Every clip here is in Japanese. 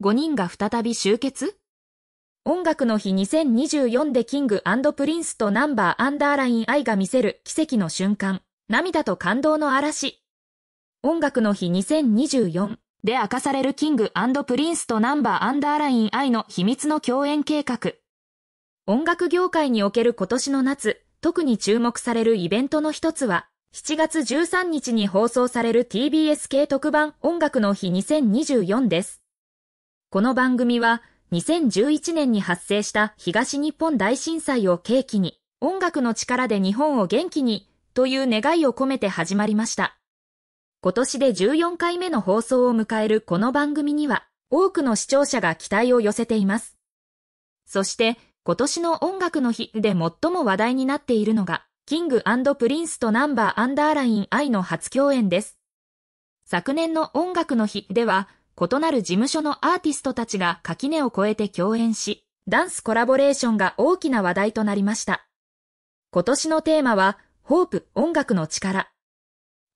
5人が再び集結音楽の日2024でキングプリンスとナンバーアンダーライン愛が見せる奇跡の瞬間、涙と感動の嵐。音楽の日2024で明かされるキングプリンスとナンバーアンダーライン愛の秘密の共演計画。音楽業界における今年の夏、特に注目されるイベントの一つは、7月13日に放送される TBS 系特番音楽の日2024です。この番組は2011年に発生した東日本大震災を契機に音楽の力で日本を元気にという願いを込めて始まりました。今年で14回目の放送を迎えるこの番組には多くの視聴者が期待を寄せています。そして今年の音楽の日で最も話題になっているのがキングプリンスとナンバーアンダーライン愛の初共演です。昨年の音楽の日では異なる事務所のアーティストたちが垣根を越えて共演し、ダンスコラボレーションが大きな話題となりました。今年のテーマは、ホープ音楽の力。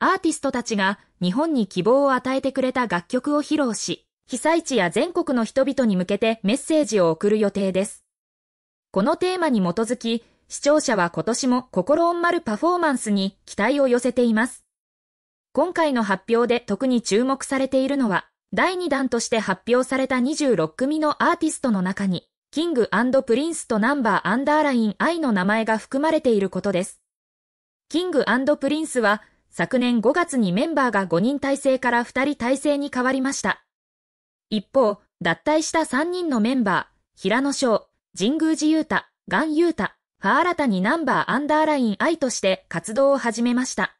アーティストたちが日本に希望を与えてくれた楽曲を披露し、被災地や全国の人々に向けてメッセージを送る予定です。このテーマに基づき、視聴者は今年も心温まるパフォーマンスに期待を寄せています。今回の発表で特に注目されているのは、第2弾として発表された26組のアーティストの中に、キングプリンスとナンバーアンダーライン I の名前が含まれていることです。キングプリンスは、昨年5月にメンバーが5人体制から2人体制に変わりました。一方、脱退した3人のメンバー、平野翔、神宮寺勇太、ガン勇太、ファーにナンバーアンダーライン I として活動を始めました。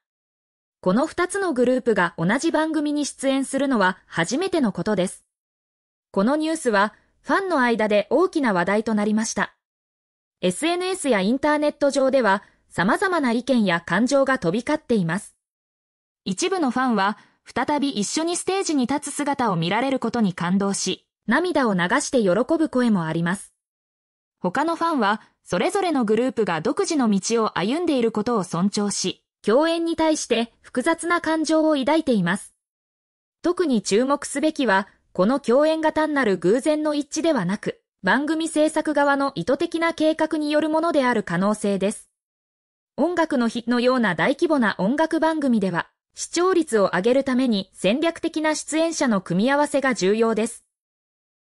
この2つのグループが同じ番組に出演するのは初めてのことです。このニュースはファンの間で大きな話題となりました。SNS やインターネット上では様々な意見や感情が飛び交っています。一部のファンは再び一緒にステージに立つ姿を見られることに感動し、涙を流して喜ぶ声もあります。他のファンはそれぞれのグループが独自の道を歩んでいることを尊重し、共演に対して複雑な感情を抱いています。特に注目すべきは、この共演が単なる偶然の一致ではなく、番組制作側の意図的な計画によるものである可能性です。音楽の日のような大規模な音楽番組では、視聴率を上げるために戦略的な出演者の組み合わせが重要です。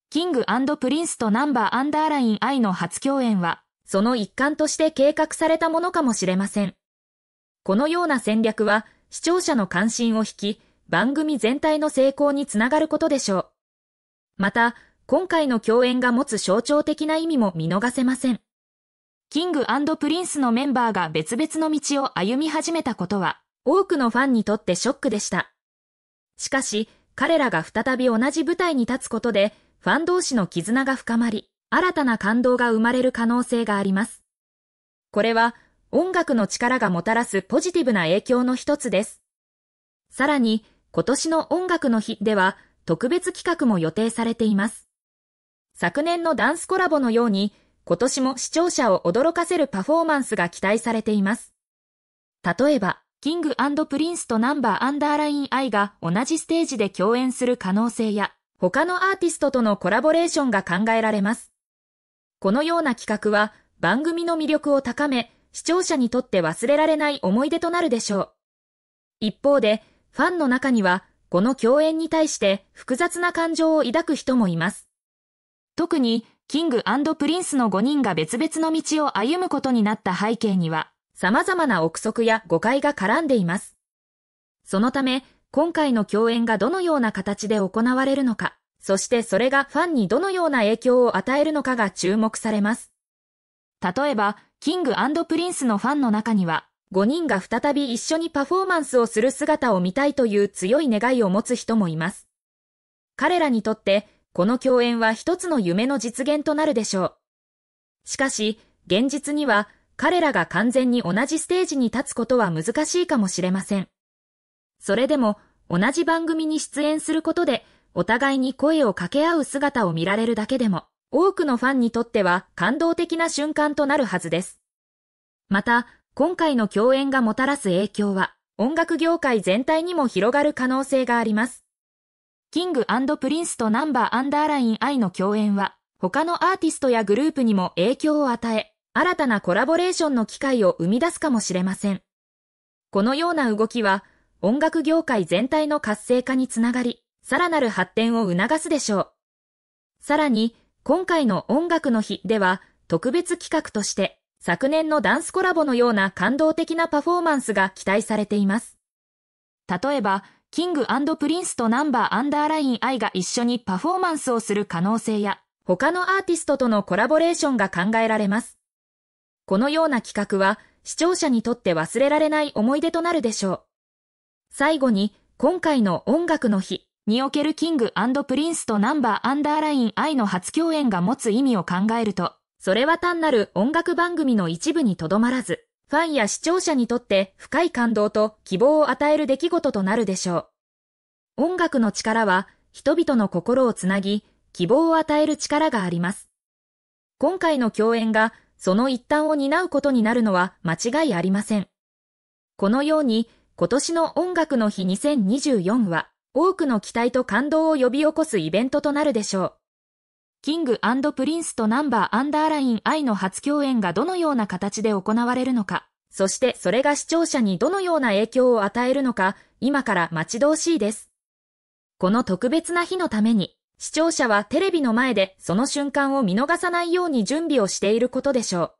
キングプリンスとナンバーアンダーライン愛の初共演は、その一環として計画されたものかもしれません。このような戦略は視聴者の関心を引き、番組全体の成功につながることでしょう。また、今回の共演が持つ象徴的な意味も見逃せません。キングプリンスのメンバーが別々の道を歩み始めたことは、多くのファンにとってショックでした。しかし、彼らが再び同じ舞台に立つことで、ファン同士の絆が深まり、新たな感動が生まれる可能性があります。これは、音楽の力がもたらすポジティブな影響の一つです。さらに、今年の音楽の日では特別企画も予定されています。昨年のダンスコラボのように、今年も視聴者を驚かせるパフォーマンスが期待されています。例えば、キングプリンスとナンバーアンダーラインイが同じステージで共演する可能性や、他のアーティストとのコラボレーションが考えられます。このような企画は番組の魅力を高め、視聴者にとって忘れられない思い出となるでしょう。一方で、ファンの中には、この共演に対して複雑な感情を抱く人もいます。特に、キングプリンスの5人が別々の道を歩むことになった背景には、様々な憶測や誤解が絡んでいます。そのため、今回の共演がどのような形で行われるのか、そしてそれがファンにどのような影響を与えるのかが注目されます。例えば、キングプリンスのファンの中には、5人が再び一緒にパフォーマンスをする姿を見たいという強い願いを持つ人もいます。彼らにとって、この共演は一つの夢の実現となるでしょう。しかし、現実には、彼らが完全に同じステージに立つことは難しいかもしれません。それでも、同じ番組に出演することで、お互いに声を掛け合う姿を見られるだけでも、多くのファンにとっては感動的な瞬間となるはずです。また、今回の共演がもたらす影響は、音楽業界全体にも広がる可能性があります。キングプリンスとナンバーアンダーライン I の共演は、他のアーティストやグループにも影響を与え、新たなコラボレーションの機会を生み出すかもしれません。このような動きは、音楽業界全体の活性化につながり、さらなる発展を促すでしょう。さらに、今回の音楽の日では特別企画として昨年のダンスコラボのような感動的なパフォーマンスが期待されています。例えば、キングプリンスとナンバーアンダーライン I が一緒にパフォーマンスをする可能性や、他のアーティストとのコラボレーションが考えられます。このような企画は、視聴者にとって忘れられない思い出となるでしょう。最後に、今回の音楽の日におけるキングプリンスとナンバーアンダーライン I の初共演が持つ意味を考えると、それは単なる音楽番組の一部にとどまらず、ファンや視聴者にとって深い感動と希望を与える出来事となるでしょう。音楽の力は人々の心をつなぎ、希望を与える力があります。今回の共演がその一端を担うことになるのは間違いありません。このように今年の音楽の日2024は、多くの期待と感動を呼び起こすイベントとなるでしょう。キングプリンスとナンバーアンダーライン愛の初共演がどのような形で行われるのか、そしてそれが視聴者にどのような影響を与えるのか、今から待ち遠しいです。この特別な日のために、視聴者はテレビの前でその瞬間を見逃さないように準備をしていることでしょう。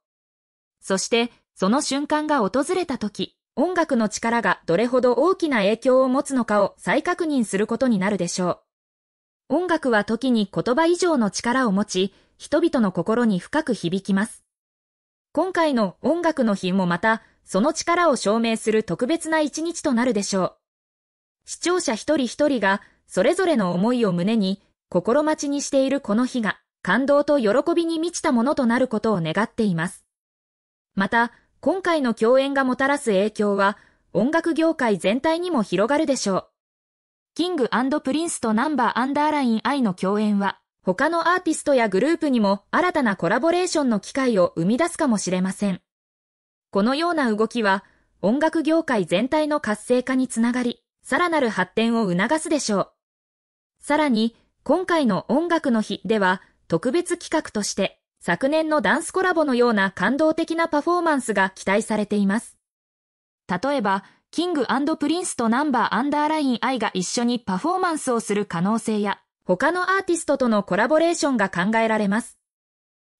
そして、その瞬間が訪れた時、音楽の力がどれほど大きな影響を持つのかを再確認することになるでしょう。音楽は時に言葉以上の力を持ち、人々の心に深く響きます。今回の音楽の日もまた、その力を証明する特別な一日となるでしょう。視聴者一人一人が、それぞれの思いを胸に、心待ちにしているこの日が、感動と喜びに満ちたものとなることを願っています。また、今回の共演がもたらす影響は、音楽業界全体にも広がるでしょう。キングプリンスとナンバーアンダーライン I の共演は、他のアーティストやグループにも新たなコラボレーションの機会を生み出すかもしれません。このような動きは、音楽業界全体の活性化につながり、さらなる発展を促すでしょう。さらに、今回の音楽の日では、特別企画として、昨年のダンスコラボのような感動的なパフォーマンスが期待されています。例えば、キングプリンスとナンバーアンダーライン I が一緒にパフォーマンスをする可能性や、他のアーティストとのコラボレーションが考えられます。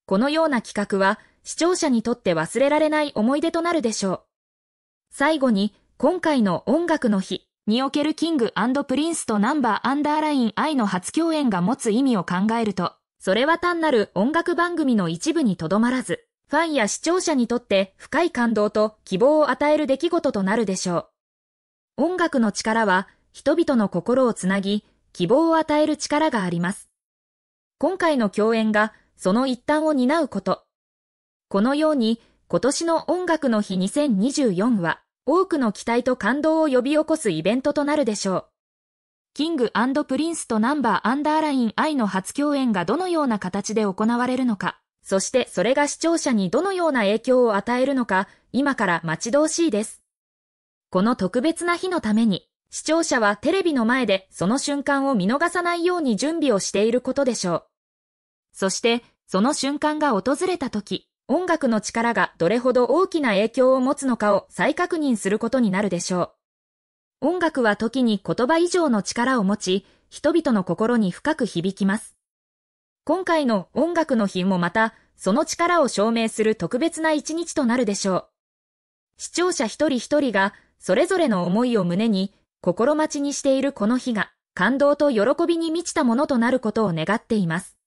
このような企画は、視聴者にとって忘れられない思い出となるでしょう。最後に、今回の音楽の日におけるキングプリンスとナンバーアンダーライン I の初共演が持つ意味を考えると、それは単なる音楽番組の一部にとどまらず、ファンや視聴者にとって深い感動と希望を与える出来事となるでしょう。音楽の力は人々の心をつなぎ、希望を与える力があります。今回の共演がその一端を担うこと。このように今年の音楽の日2024は多くの期待と感動を呼び起こすイベントとなるでしょう。キングプリンスとナンバーアンダーライン I の初共演がどのような形で行われるのか、そしてそれが視聴者にどのような影響を与えるのか、今から待ち遠しいです。この特別な日のために、視聴者はテレビの前でその瞬間を見逃さないように準備をしていることでしょう。そして、その瞬間が訪れた時、音楽の力がどれほど大きな影響を持つのかを再確認することになるでしょう。音楽は時に言葉以上の力を持ち、人々の心に深く響きます。今回の音楽の日もまた、その力を証明する特別な一日となるでしょう。視聴者一人一人が、それぞれの思いを胸に、心待ちにしているこの日が、感動と喜びに満ちたものとなることを願っています。